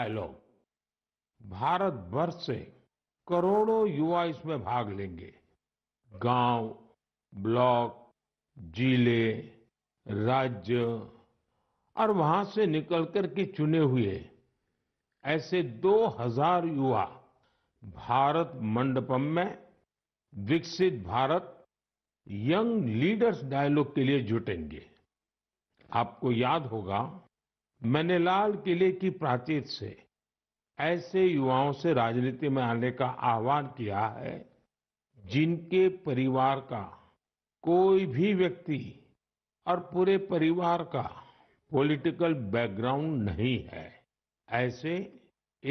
yellow Bharat भर से करोड़ों युवा इसमें भाग लेंगे गांव, ब्लॉक जिले राज्य और वहां से निकलकर के चुने हुए ऐसे 2000 युवा भारत मंडपम में विकसित भारत यंग लीडर्स डायलॉग के लिए जुटेंगे आपको याद होगा मैंने लाल किले की प्राचीर से ऐसे युवाओं से राजनीति में आने का आह्वान किया है जिनके परिवार का कोई भी व्यक्ति और पूरे परिवार का पॉलिटिकल बैकग्राउंड नहीं है ऐसे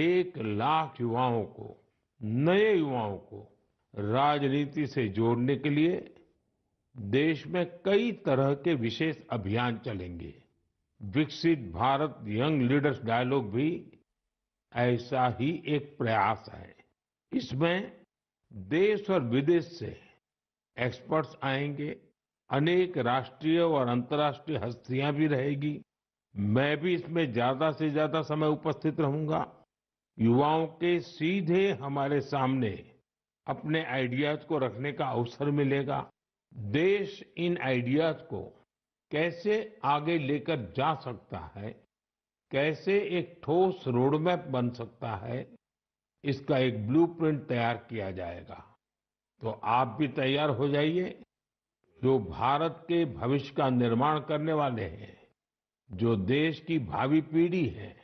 एक लाख युवाओं को नए युवाओं को राजनीति से जोड़ने के लिए देश में कई तरह के विशेष अभियान चलेंगे विकसित भारत यंग लीडर्स डायलॉग भी ऐसा ही एक प्रयास है इसमें देश और विदेश से एक्सपर्ट्स आएंगे अनेक राष्ट्रीय और अंतर्राष्ट्रीय हस्तियां भी रहेगी मैं भी इसमें ज्यादा से ज्यादा समय उपस्थित रहूंगा युवाओं के सीधे हमारे सामने अपने आइडियाज को रखने का अवसर मिलेगा देश इन आइडियाज को कैसे आगे लेकर जा सकता है कैसे एक ठोस रोडमैप बन सकता है इसका एक ब्लूप्रिंट तैयार किया जाएगा तो आप भी तैयार हो जाइए जो भारत के भविष्य का निर्माण करने वाले हैं जो देश की भावी पीढ़ी है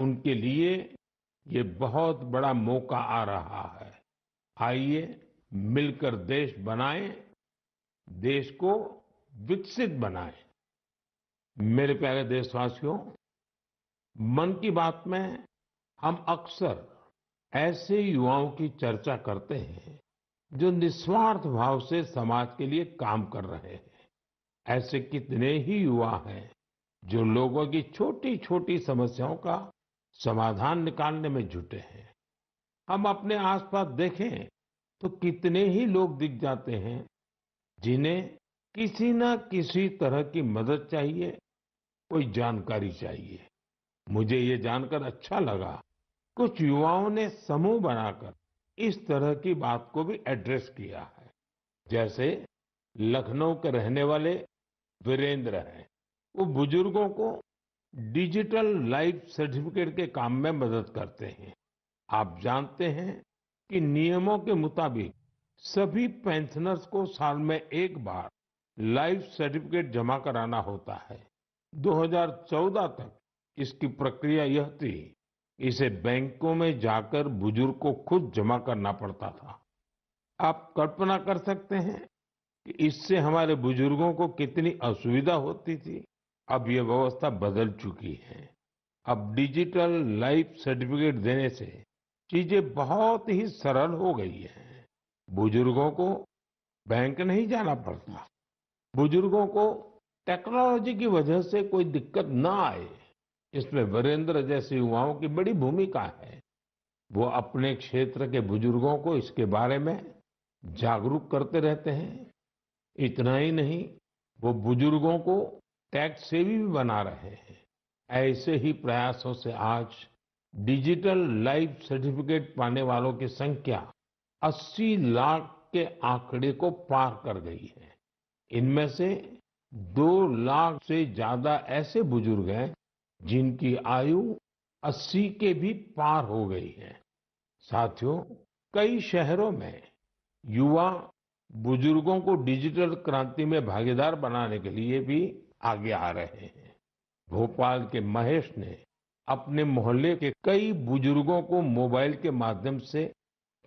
उनके लिए ये बहुत बड़ा मौका आ रहा है आइए मिलकर देश बनाएं देश को विकसित बनाए मेरे प्यारे देशवासियों मन की बात में हम अक्सर ऐसे युवाओं की चर्चा करते हैं जो निस्वार्थ भाव से समाज के लिए काम कर रहे हैं ऐसे कितने ही युवा हैं जो लोगों की छोटी छोटी समस्याओं का समाधान निकालने में जुटे हैं हम अपने आसपास देखें तो कितने ही लोग दिख जाते हैं जिन्हें किसी न किसी तरह की मदद चाहिए कोई जानकारी चाहिए मुझे ये जानकर अच्छा लगा कुछ युवाओं ने समूह बनाकर इस तरह की बात को भी एड्रेस किया है जैसे लखनऊ के रहने वाले वीरेंद्र हैं वो बुजुर्गों को डिजिटल लाइफ सर्टिफिकेट के काम में मदद करते हैं आप जानते हैं कि नियमों के मुताबिक सभी पेंशनर्स को साल में एक बार लाइफ सर्टिफिकेट जमा कराना होता है 2014 तक इसकी प्रक्रिया यह थी इसे बैंकों में जाकर बुजुर्ग को खुद जमा करना पड़ता था आप कल्पना कर सकते हैं कि इससे हमारे बुजुर्गों को कितनी असुविधा होती थी अब यह व्यवस्था बदल चुकी है अब डिजिटल लाइफ सर्टिफिकेट देने से चीजें बहुत ही सरल हो गई हैं बुजुर्गों को बैंक नहीं जाना पड़ता बुजुर्गों को टेक्नोलॉजी की वजह से कोई दिक्कत ना आए इसमें वीरेंद्र जैसे युवाओं की बड़ी भूमिका है वो अपने क्षेत्र के बुजुर्गों को इसके बारे में जागरूक करते रहते हैं इतना ही नहीं वो बुजुर्गों को टैक्स सेवी भी बना रहे हैं ऐसे ही प्रयासों से आज डिजिटल लाइफ सर्टिफिकेट पाने वालों की संख्या 80 लाख के आंकड़े को पार कर गई है इनमें से दो लाख से ज्यादा ऐसे बुजुर्ग हैं जिनकी आयु 80 के भी पार हो गई है साथियों कई शहरों में युवा बुजुर्गों को डिजिटल क्रांति में भागीदार बनाने के लिए भी आगे आ रहे हैं भोपाल के महेश ने अपने मोहल्ले के कई बुजुर्गों को मोबाइल के माध्यम से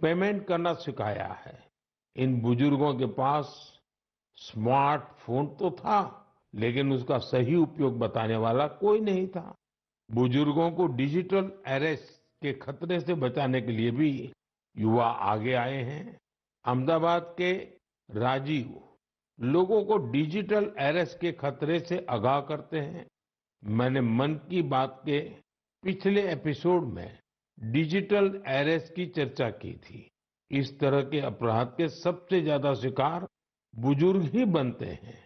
पेमेंट करना सिखाया है इन बुजुर्गों के पास स्मार्टफोन तो था लेकिन उसका सही उपयोग बताने वाला कोई नहीं था बुजुर्गों को डिजिटल अरेस्ट के खतरे से बचाने के लिए भी युवा आगे आए हैं अहमदाबाद के राजीव लोगों को डिजिटल अरेस्ट के खतरे से आगाह करते हैं मैंने मन की बात के पिछले एपिसोड में डिजिटल अरेस्ट की चर्चा की थी इस तरह के अपराध के सबसे ज्यादा शिकार बुजुर्ग ही बनते हैं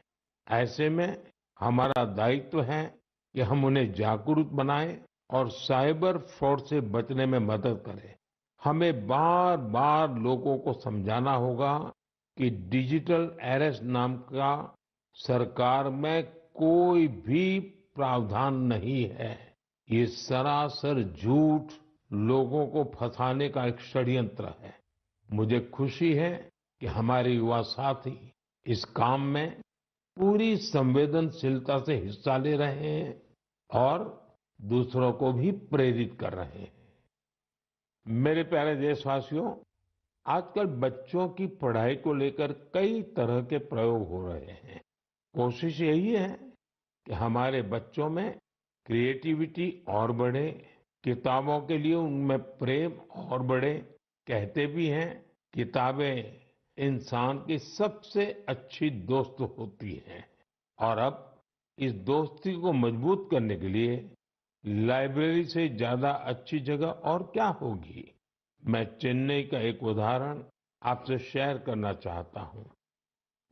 ऐसे में हमारा दायित्व है कि हम उन्हें जागरूक बनाएं और साइबर फ्रॉड से बचने में मदद करें हमें बार बार लोगों को समझाना होगा कि डिजिटल एरेस्ट नाम का सरकार में कोई भी प्रावधान नहीं है ये सरासर झूठ लोगों को फंसाने का एक षड्यंत्र है मुझे खुशी है कि हमारे युवा साथी इस काम में पूरी संवेदनशीलता से हिस्सा ले रहे हैं और दूसरों को भी प्रेरित कर रहे हैं मेरे प्यारे देशवासियों आजकल बच्चों की पढ़ाई को लेकर कई तरह के प्रयोग हो रहे हैं कोशिश यही है कि हमारे बच्चों में क्रिएटिविटी और बढ़े किताबों के लिए उनमें प्रेम और बढ़े कहते भी हैं किताबें इंसान की सबसे अच्छी दोस्त होती है और अब इस दोस्ती को मजबूत करने के लिए लाइब्रेरी से ज्यादा अच्छी जगह और क्या होगी मैं चेन्नई का एक उदाहरण आपसे शेयर करना चाहता हूं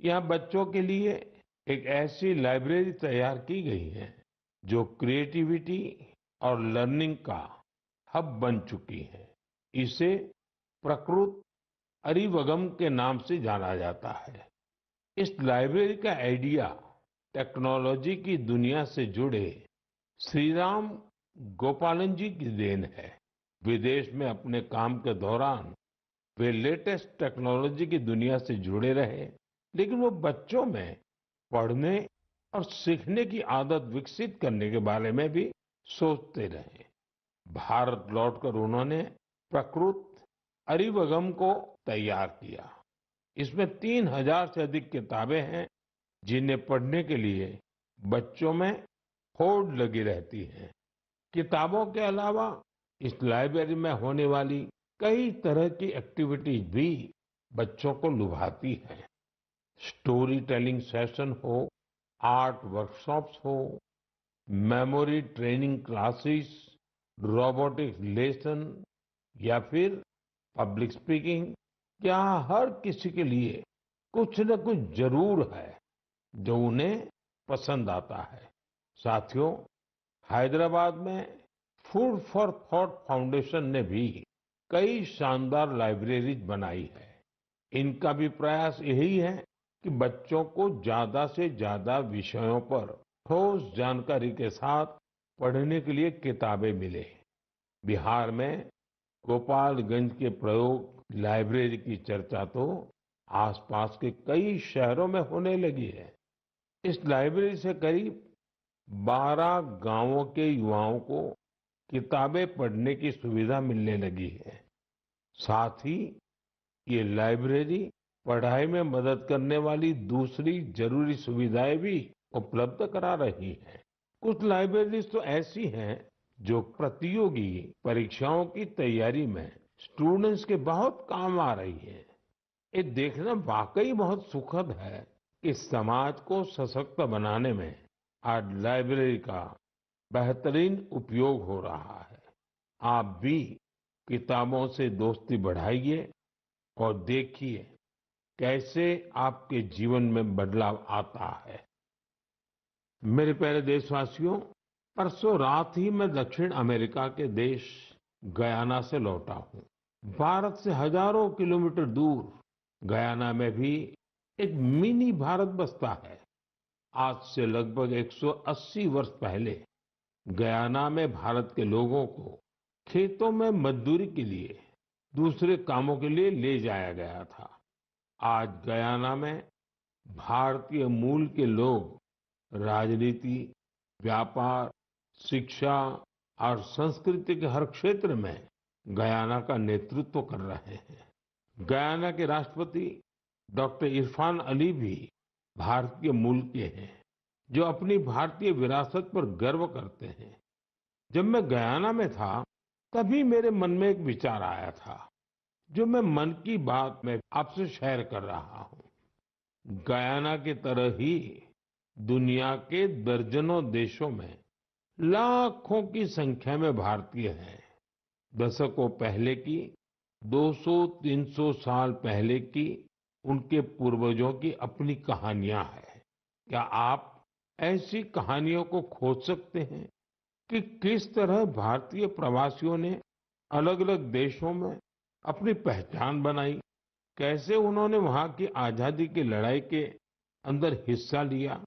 यहां बच्चों के लिए एक ऐसी लाइब्रेरी तैयार की गई है जो क्रिएटिविटी और लर्निंग का हब बन चुकी है इसे प्रकृत अरिवगम के नाम से जाना जाता है इस लाइब्रेरी का आइडिया टेक्नोलॉजी की दुनिया से जुड़े श्रीराम गोपालन जी की देन है विदेश में अपने काम के दौरान वे लेटेस्ट टेक्नोलॉजी की दुनिया से जुड़े रहे लेकिन वो बच्चों में पढ़ने और सीखने की आदत विकसित करने के बारे में भी सोचते रहे भारत लौटकर उन्होंने प्रकृत अरिवगम को तैयार किया इसमें तीन हजार से अधिक किताबें हैं जिन्हें पढ़ने के लिए बच्चों में होड़ लगी रहती है किताबों के अलावा इस लाइब्रेरी में होने वाली कई तरह की एक्टिविटीज भी बच्चों को लुभाती है स्टोरी टेलिंग सेशन हो आर्ट वर्कशॉप्स हो memory training classes robotic lesson या फिर पब्लिक स्पीकिंग क्या हर किसी के लिए कुछ न कुछ जरूर है जो उन्हें पसंद आता है साथियों हैदराबाद में फूड फॉर थॉट फाउंडेशन ने भी कई शानदार लाइब्रेरीज बनाई है इनका भी प्रयास यही है कि बच्चों को ज्यादा से ज्यादा विषयों पर ठोस जानकारी के साथ पढ़ने के लिए किताबें मिले बिहार में गोपालगंज के प्रयोग लाइब्रेरी की चर्चा तो आसपास के कई शहरों में होने लगी है इस लाइब्रेरी से करीब 12 गांवों के युवाओं को किताबें पढ़ने की सुविधा मिलने लगी है साथ ही ये लाइब्रेरी पढ़ाई में मदद करने वाली दूसरी जरूरी सुविधाएं भी उपलब्ध करा रही है कुछ लाइब्रेरीज तो ऐसी हैं जो प्रतियोगी परीक्षाओं की तैयारी में स्टूडेंट्स के बहुत काम आ रही है ये देखना वाकई बहुत सुखद है कि समाज को सशक्त बनाने में आज लाइब्रेरी का बेहतरीन उपयोग हो रहा है आप भी किताबों से दोस्ती बढ़ाइए और देखिए कैसे आपके जीवन में बदलाव आता है मेरे प्यारे देशवासियों परसों रात ही मैं दक्षिण अमेरिका के देश गयाना से लौटा हूं भारत से हजारों किलोमीटर दूर गयाना में भी एक मिनी भारत बसता है आज से लगभग 180 वर्ष पहले गयाना में भारत के लोगों को खेतों में मजदूरी के लिए दूसरे कामों के लिए ले जाया गया था आज गयाना में भारतीय मूल के लोग राजनीति व्यापार शिक्षा और संस्कृति के हर क्षेत्र में गयाना का नेतृत्व कर रहे हैं गयाना के राष्ट्रपति डॉक्टर इरफान अली भी भारतीय मूल के हैं जो अपनी भारतीय विरासत पर गर्व करते हैं जब मैं गयाना में था तभी मेरे मन में एक विचार आया था जो मैं मन की बात में आपसे शेयर कर रहा हूं गयाना की तरह ही दुनिया के दर्जनों देशों में लाखों की संख्या में भारतीय हैं दशकों पहले की 200-300 साल पहले की उनके पूर्वजों की अपनी कहानियां हैं क्या आप ऐसी कहानियों को खोज सकते हैं कि किस तरह भारतीय प्रवासियों ने अलग अलग देशों में अपनी पहचान बनाई कैसे उन्होंने वहां की आजादी की लड़ाई के अंदर हिस्सा लिया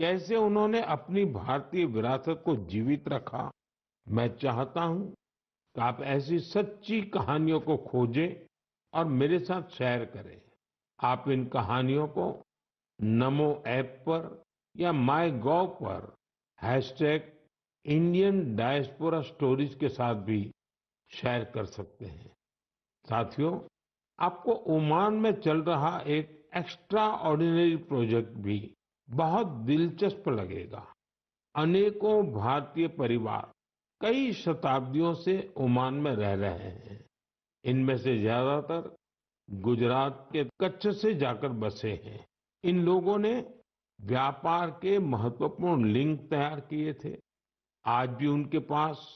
कैसे उन्होंने अपनी भारतीय विरासत को जीवित रखा मैं चाहता हूं कि आप ऐसी सच्ची कहानियों को खोजें और मेरे साथ शेयर करें आप इन कहानियों को नमो ऐप पर या माई गॉव पर हैशटैग इंडियन डायस्पोरा स्टोरीज के साथ भी शेयर कर सकते हैं साथियों आपको ओमान में चल रहा एक एक्स्ट्रा ऑर्डिनरी प्रोजेक्ट भी बहुत दिलचस्प लगेगा अनेकों भारतीय परिवार कई शताब्दियों से ओमान में रह रहे हैं इनमें से ज्यादातर गुजरात के कच्छ से जाकर बसे हैं इन लोगों ने व्यापार के महत्वपूर्ण लिंक तैयार किए थे आज भी उनके पास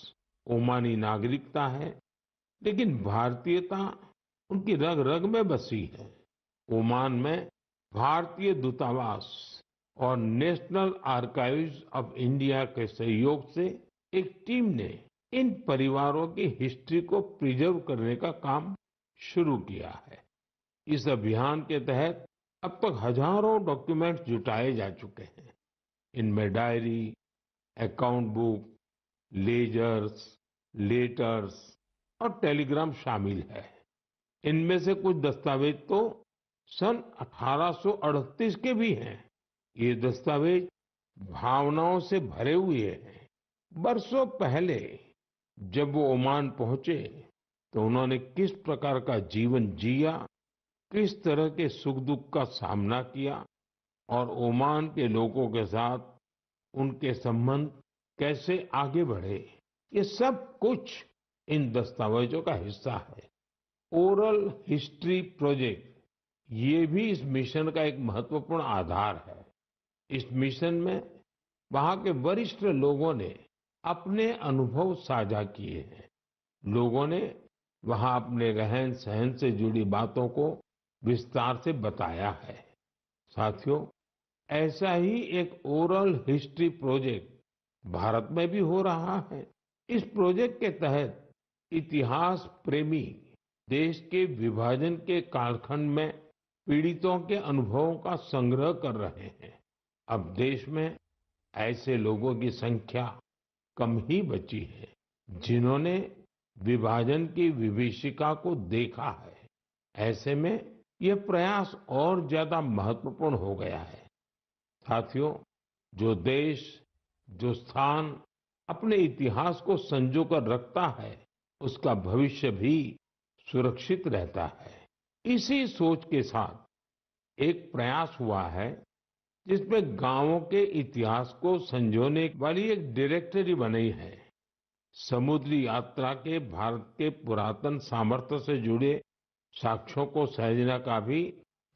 ओमानी नागरिकता है लेकिन भारतीयता उनकी रग रग में बसी है ओमान में भारतीय दूतावास और नेशनल आर्काइव्स ऑफ इंडिया के सहयोग से एक टीम ने इन परिवारों की हिस्ट्री को प्रिजर्व करने का काम शुरू किया है इस अभियान के तहत अब तक हजारों डॉक्यूमेंट्स जुटाए जा चुके हैं इनमें diary account book ledgers letters और टेलीग्राम शामिल है इनमें से कुछ दस्तावेज तो सन 1838 के भी हैं ये दस्तावेज भावनाओं से भरे हुए हैं बरसों पहले जब वो ओमान पहुंचे तो उन्होंने किस प्रकार का जीवन जिया किस तरह के सुख दुख का सामना किया और ओमान के लोगों के साथ उनके संबंध कैसे आगे बढ़े ये सब कुछ इन दस्तावेजों का हिस्सा है ओरल हिस्ट्री प्रोजेक्ट ये भी इस मिशन का एक महत्वपूर्ण आधार है इस मिशन में वहां के वरिष्ठ लोगों ने अपने अनुभव साझा किए हैं लोगों ने वहां अपने रहन सहन से जुड़ी बातों को विस्तार से बताया है साथियों ऐसा ही एक ओरल हिस्ट्री प्रोजेक्ट भारत में भी हो रहा है इस प्रोजेक्ट के तहत इतिहास प्रेमी देश के विभाजन के कालखंड में पीड़ितों के अनुभवों का संग्रह कर रहे हैं अब देश में ऐसे लोगों की संख्या कम ही बची है जिन्होंने विभाजन की विभीषिका को देखा है ऐसे में यह प्रयास और ज्यादा महत्वपूर्ण हो गया है साथियों जो देश जो स्थान अपने इतिहास को संजोकर रखता है उसका भविष्य भी सुरक्षित रहता है इसी सोच के साथ एक प्रयास हुआ है जिसमें गांवों के इतिहास को संजोने वाली एक डायरेक्टरी बनी है समुद्री यात्रा के भारत के पुरातन सामर्थ्य से जुड़े साक्ष्यों को सहजना का भी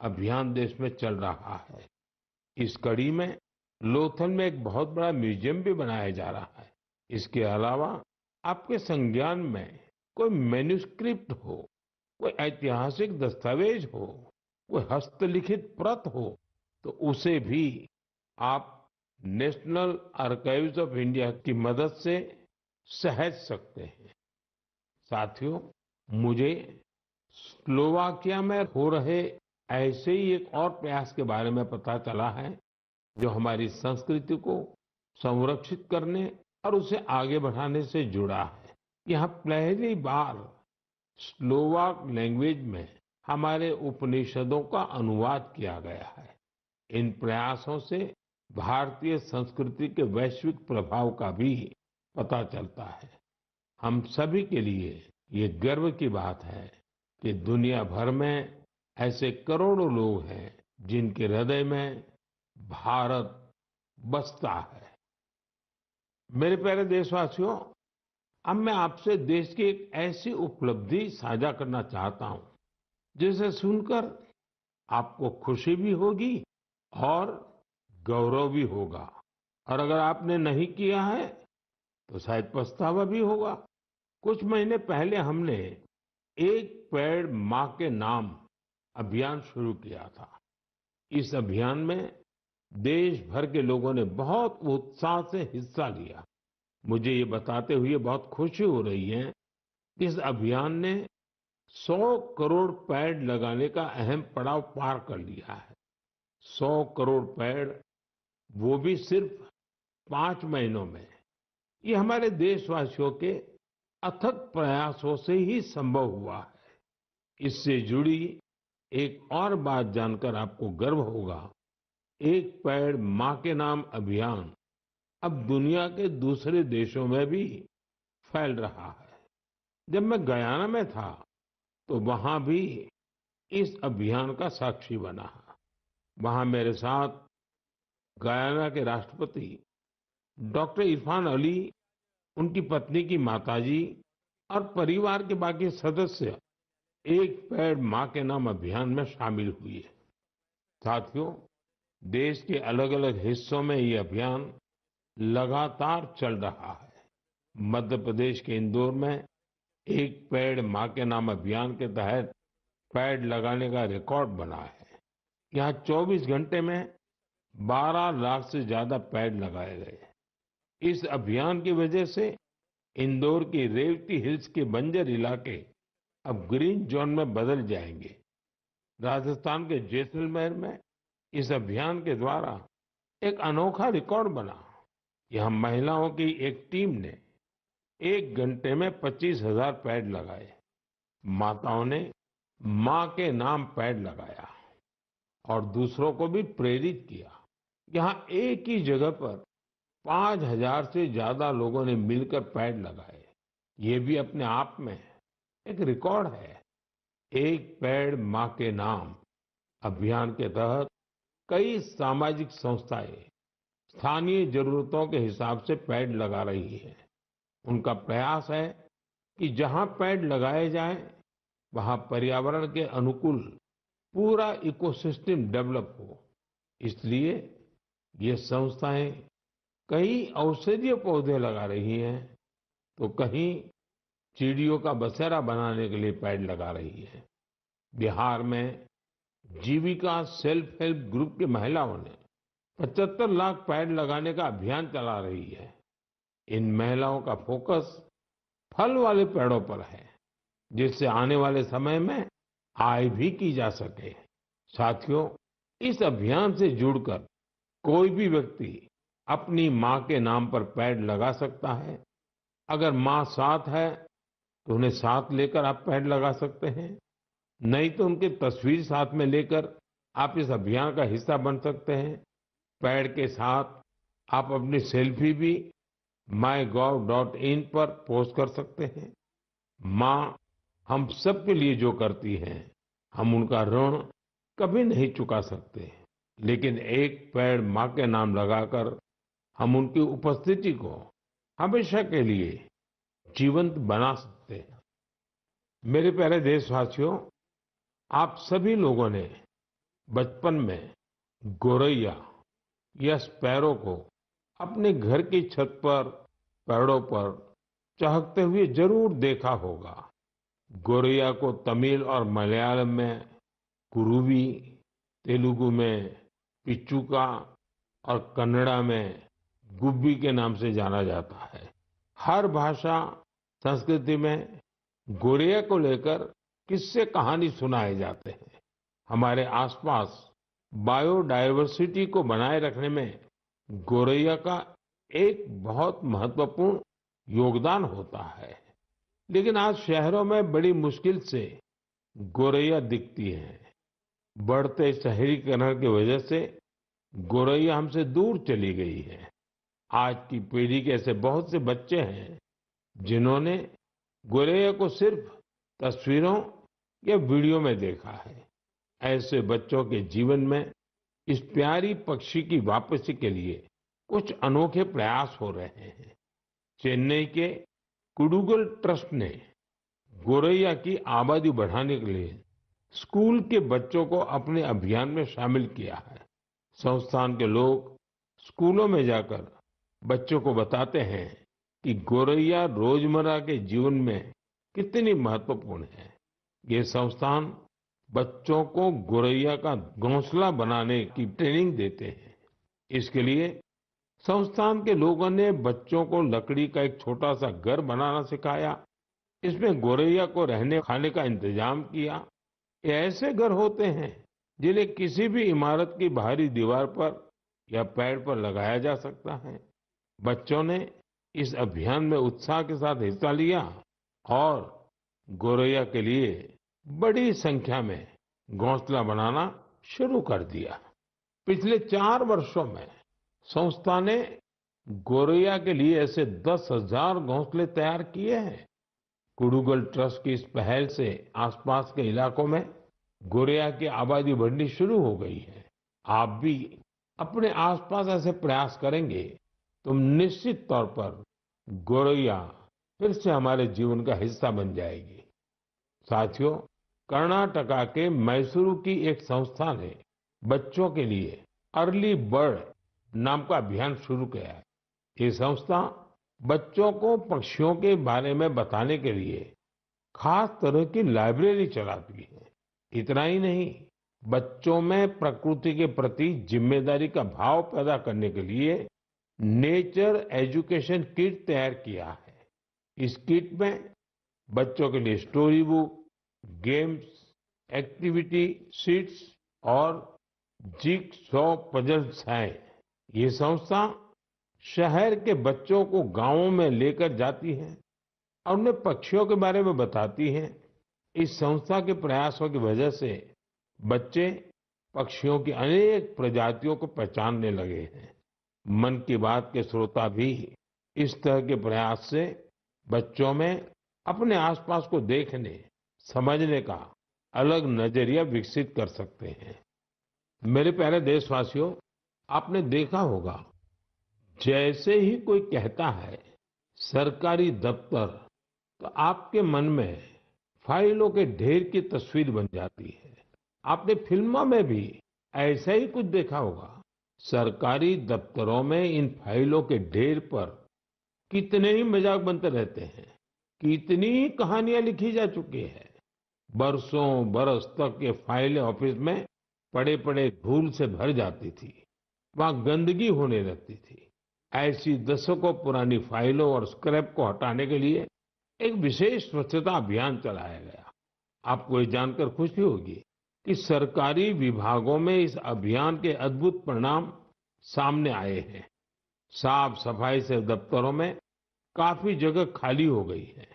अभियान देश में चल रहा है इस कड़ी में लोथल में एक बहुत बड़ा म्यूजियम भी बनाया जा रहा है इसके अलावा आपके संज्ञान में कोई मेन्यूस्क्रिप्ट हो कोई ऐतिहासिक दस्तावेज हो कोई हस्तलिखित प्रत हो तो उसे भी आप नेशनल आर्काइव्स ऑफ इंडिया की मदद से सहज सकते हैं साथियों मुझे स्लोवाकिया में हो रहे ऐसे ही एक और प्रयास के बारे में पता चला है जो हमारी संस्कृति को संरक्षित करने और उसे आगे बढ़ाने से जुड़ा है यहाँ पहली बार स्लोवाक लैंग्वेज में हमारे उपनिषदों का अनुवाद किया गया है इन प्रयासों से भारतीय संस्कृति के वैश्विक प्रभाव का भी पता चलता है हम सभी के लिए ये गर्व की बात है कि दुनिया भर में ऐसे करोड़ों लोग हैं जिनके हृदय में भारत बसता है मेरे प्यारे देशवासियों अब मैं आपसे देश की एक ऐसी उपलब्धि साझा करना चाहता हूं जिसे सुनकर आपको खुशी भी होगी और गौरव भी होगा और अगर आपने नहीं किया है तो शायद पछतावा भी होगा कुछ महीने पहले हमने एक पेड़ माँ के नाम अभियान शुरू किया था इस अभियान में देश भर के लोगों ने बहुत उत्साह से हिस्सा लिया मुझे ये बताते हुए बहुत खुशी हो रही है कि इस अभियान ने 100 करोड़ पेड़ लगाने का अहम पड़ाव पार कर लिया है सौ करोड़ पेड़ वो भी सिर्फ पांच महीनों में ये हमारे देशवासियों के अथक प्रयासों से ही संभव हुआ है इससे जुड़ी एक और बात जानकर आपको गर्व होगा एक पेड़ माँ के नाम अभियान अब दुनिया के दूसरे देशों में भी फैल रहा है जब मैं गयाना में था तो वहां भी इस अभियान का साक्षी बना है वहां मेरे साथ गयाना के राष्ट्रपति डॉक्टर इरफान अली उनकी पत्नी की माताजी और परिवार के बाकी सदस्य एक पेड़ माँ के नाम अभियान में शामिल हुए साथियों देश के अलग अलग हिस्सों में ये अभियान लगातार चल रहा है मध्य प्रदेश के इंदौर में एक पेड़ माँ के नाम अभियान के तहत पैड लगाने का रिकॉर्ड बना है यहां 24 घंटे में 12 लाख से ज्यादा पैड लगाए गए इस अभियान की वजह से इंदौर की रेवती हिल्स के बंजर इलाके अब ग्रीन जोन में बदल जाएंगे राजस्थान के जैसलमेर में इस अभियान के द्वारा एक अनोखा रिकॉर्ड बना यहां महिलाओं की एक टीम ने एक घंटे में पच्चीस हजार पैड लगाए माताओं ने माँ के नाम पैड लगाया और दूसरों को भी प्रेरित किया यहाँ एक ही जगह पर पांच हजार से ज्यादा लोगों ने मिलकर पैड लगाए ये भी अपने आप में एक रिकॉर्ड है एक पेड़ माँ के नाम अभियान के तहत कई सामाजिक संस्थाएं स्थानीय जरूरतों के हिसाब से पेड़ लगा रही है उनका प्रयास है कि जहां पेड़ लगाए जाए वहां पर्यावरण के अनुकूल पूरा इकोसिस्टम डेवलप हो इसलिए ये संस्थाएं कहीं औषधीय पौधे लगा रही हैं तो कहीं चिड़ियों का बसेरा बनाने के लिए पेड़ लगा रही है बिहार में जीविका सेल्फ हेल्प ग्रुप की महिलाओं ने 75 लाख पेड़ लगाने का अभियान चला रही है इन महिलाओं का फोकस फल वाले पेड़ों पर है जिससे आने वाले समय में आय भी की जा सके साथियों इस अभियान से जुड़कर कोई भी व्यक्ति अपनी माँ के नाम पर पैड लगा सकता है अगर माँ साथ है तो उन्हें साथ लेकर आप पैड लगा सकते हैं नहीं तो उनकी तस्वीर साथ में लेकर आप इस अभियान का हिस्सा बन सकते हैं पैड के साथ आप अपनी सेल्फी भी माई डॉट इन पर पोस्ट कर सकते हैं माँ हम सबके लिए जो करती हैं हम उनका ऋण कभी नहीं चुका सकते लेकिन एक पेड़ माँ के नाम लगाकर हम उनकी उपस्थिति को हमेशा के लिए जीवंत बना सकते हैं मेरे प्यारे देशवासियों आप सभी लोगों ने बचपन में गोरैया या स्पैरो को अपने घर की छत पर पेड़ों पर चहकते हुए जरूर देखा होगा गोरैया को तमिल और मलयालम में कुरुवी तेलुगु में पिचुका और कन्नड़ा में गुब्बी के नाम से जाना जाता है हर भाषा संस्कृति में गोरैया को लेकर किससे कहानी सुनाए जाते हैं हमारे आसपास बायोडायवर्सिटी को बनाए रखने में गोरैया का एक बहुत महत्वपूर्ण योगदान होता है लेकिन आज शहरों में बड़ी मुश्किल से गोरैया दिखती है बढ़ते शहरीकरण की वजह से गोरैया हमसे दूर चली गई है आज की पीढ़ी के ऐसे बहुत से बच्चे हैं जिन्होंने गोरैया को सिर्फ तस्वीरों या वीडियो में देखा है ऐसे बच्चों के जीवन में इस प्यारी पक्षी की वापसी के लिए कुछ अनोखे प्रयास हो रहे हैं चेन्नई के कुडुगल ट्रस्ट ने गोरैया की आबादी बढ़ाने के लिए स्कूल के बच्चों को अपने अभियान में शामिल किया है संस्थान के लोग स्कूलों में जाकर बच्चों को बताते हैं कि गोरैया रोजमर्रा के जीवन में कितनी महत्वपूर्ण है ये संस्थान बच्चों को गोरैया का घोंसला बनाने की ट्रेनिंग देते हैं इसके लिए संस्थान के लोगों ने बच्चों को लकड़ी का एक छोटा सा घर बनाना सिखाया इसमें गोरैया को रहने खाने का इंतजाम किया ये ऐसे घर होते हैं जिन्हें किसी भी इमारत की बाहरी दीवार पर या पेड़ पर लगाया जा सकता है बच्चों ने इस अभियान में उत्साह के साथ हिस्सा लिया और गोरैया के लिए बड़ी संख्या में घोंसला बनाना शुरू कर दिया पिछले चार वर्षों में संस्था ने गोरैया के लिए ऐसे दस हजार घोंसले तैयार किए हैं कुडुगल ट्रस्ट की इस पहल से आसपास के इलाकों में गोरैया की आबादी बढ़नी शुरू हो गई है आप भी अपने आसपास ऐसे प्रयास करेंगे तो निश्चित तौर पर गोरैया फिर से हमारे जीवन का हिस्सा बन जाएगी साथियों कर्नाटका के मैसूरू की एक संस्था ने बच्चों के लिए अर्ली बर्ड नाम का अभियान शुरू किया है ये संस्था बच्चों को पक्षियों के बारे में बताने के लिए खास तरह की लाइब्रेरी चलाती है इतना ही नहीं बच्चों में प्रकृति के प्रति जिम्मेदारी का भाव पैदा करने के लिए नेचर एजुकेशन किट तैयार किया है इस किट में बच्चों के लिए story book games activity sheets और जिग सौ पजल्स हैं ये संस्था शहर के बच्चों को गांवों में लेकर जाती है और उन्हें पक्षियों के बारे में बताती है इस संस्था के प्रयासों की वजह से बच्चे पक्षियों की अनेक प्रजातियों को पहचानने लगे हैं मन की बात के श्रोता भी इस तरह के प्रयास से बच्चों में अपने आसपास को देखने समझने का अलग नजरिया विकसित कर सकते हैं मेरे प्यारे देशवासियों आपने देखा होगा जैसे ही कोई कहता है सरकारी दफ्तर तो आपके मन में फाइलों के ढेर की तस्वीर बन जाती है आपने फिल्मों में भी ऐसा ही कुछ देखा होगा सरकारी दफ्तरों में इन फाइलों के ढेर पर कितने ही मजाक बनते रहते हैं कितनी ही कहानियां लिखी जा चुकी है बरसों बरस तक ये फाइलें ऑफिस में पड़े पड़े धूल से भर जाती थी वहां गंदगी होने लगती थी ऐसी दशकों पुरानी फाइलों और स्क्रैप को हटाने के लिए एक विशेष स्वच्छता अभियान चलाया गया आपको ये जानकर खुशी होगी कि सरकारी विभागों में इस अभियान के अद्भुत परिणाम सामने आए हैं साफ सफाई से दफ्तरों में काफी जगह खाली हो गई है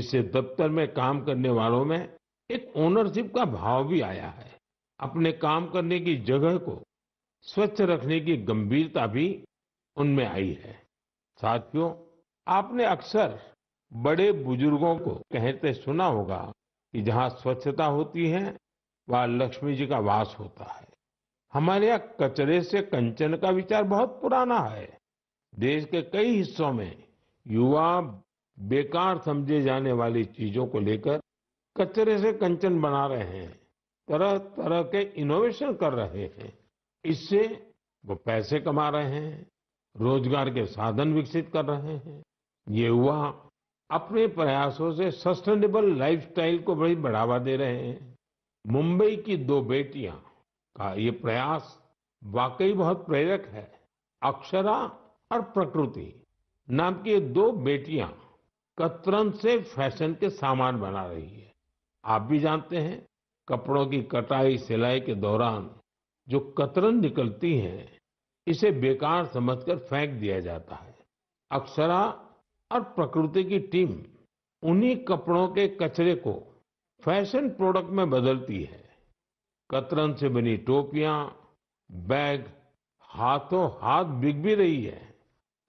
इससे दफ्तर में काम करने वालों में एक ओनरशिप का भाव भी आया है अपने काम करने की जगह को स्वच्छ रखने की गंभीरता भी उनमें आई है साथियों आपने अक्सर बड़े बुजुर्गों को कहते सुना होगा कि जहाँ स्वच्छता होती है वहां लक्ष्मी जी का वास होता है हमारे यहाँ कचरे से कंचन का विचार बहुत पुराना है देश के कई हिस्सों में युवा बेकार समझे जाने वाली चीजों को लेकर कचरे से कंचन बना रहे हैं तरह तरह के इनोवेशन कर रहे हैं इससे वो पैसे कमा रहे हैं रोजगार के साधन विकसित कर रहे हैं ये युवा अपने प्रयासों से सस्टेनेबल लाइफस्टाइल को बड़ी बढ़ावा दे रहे हैं मुंबई की दो बेटियां का ये प्रयास वाकई बहुत प्रेरक है अक्षरा और प्रकृति नाम की ये दो बेटियां कतरन से फैशन के सामान बना रही है आप भी जानते हैं कपड़ों की कटाई सिलाई के दौरान जो कतरन निकलती है इसे बेकार समझकर फेंक दिया जाता है अक्षरा और प्रकृति की टीम उन्हीं कपड़ों के कचरे को फैशन प्रोडक्ट में बदलती है कतरन से बनी टोपियां बैग हाथों हाथ बिक भी रही है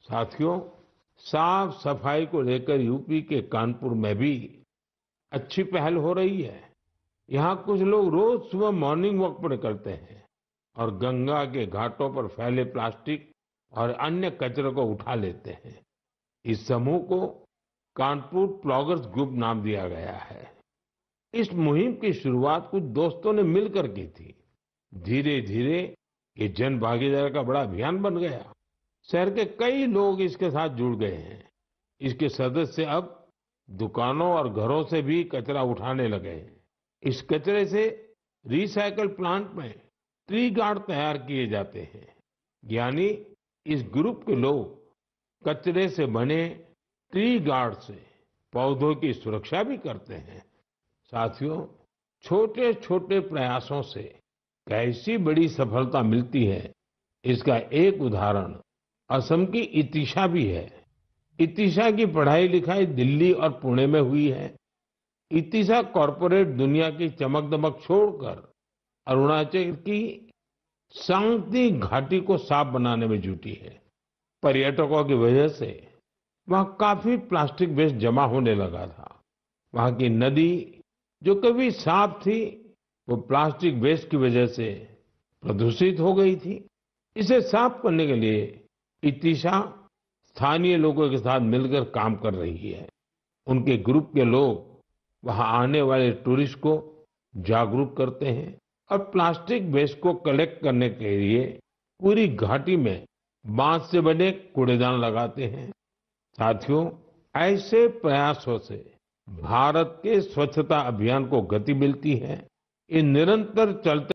साथियों साफ सफाई को लेकर यूपी के कानपुर में भी अच्छी पहल हो रही है यहाँ कुछ लोग रोज सुबह मॉर्निंग वॉक पर निकलते हैं और गंगा के घाटों पर फैले प्लास्टिक और अन्य कचरे को उठा लेते हैं इस समूह को कानपुर प्लॉगर्स ग्रुप नाम दिया गया है इस मुहिम की शुरुआत कुछ दोस्तों ने मिलकर की थी धीरे धीरे ये जन भागीदारी का बड़ा अभियान बन गया शहर के कई लोग इसके साथ जुड़ गए हैं इसके सदस्य अब दुकानों और घरों से भी कचरा उठाने लगे हैं इस कचरे से रिसाइकल प्लांट में ट्री गार्ड तैयार किए जाते हैं यानी इस ग्रुप के लोग कचरे से बने ट्री गार्ड से पौधों की सुरक्षा भी करते हैं साथियों छोटे छोटे प्रयासों से कैसी बड़ी सफलता मिलती है इसका एक उदाहरण असम की इतिशा भी है इतिशा की पढ़ाई लिखाई दिल्ली और पुणे में हुई है इतिशा कॉरपोरेट दुनिया की चमक दमक छोड़कर अरुणाचल की शांति घाटी को साफ बनाने में जुटी है पर्यटकों की वजह से वहां काफी प्लास्टिक वेस्ट जमा होने लगा था वहां की नदी जो कभी साफ थी वो प्लास्टिक वेस्ट की वजह से प्रदूषित हो गई थी इसे साफ करने के लिए इतिशा स्थानीय लोगों के साथ मिलकर काम कर रही है उनके ग्रुप के लोग वहां आने वाले टूरिस्ट को जागरूक करते हैं और प्लास्टिक वेस्ट को कलेक्ट करने के लिए पूरी घाटी में बांस से बने कूड़ेदान लगाते हैं साथियों ऐसे प्रयासों से भारत के स्वच्छता अभियान को गति मिलती है ये निरंतर चलते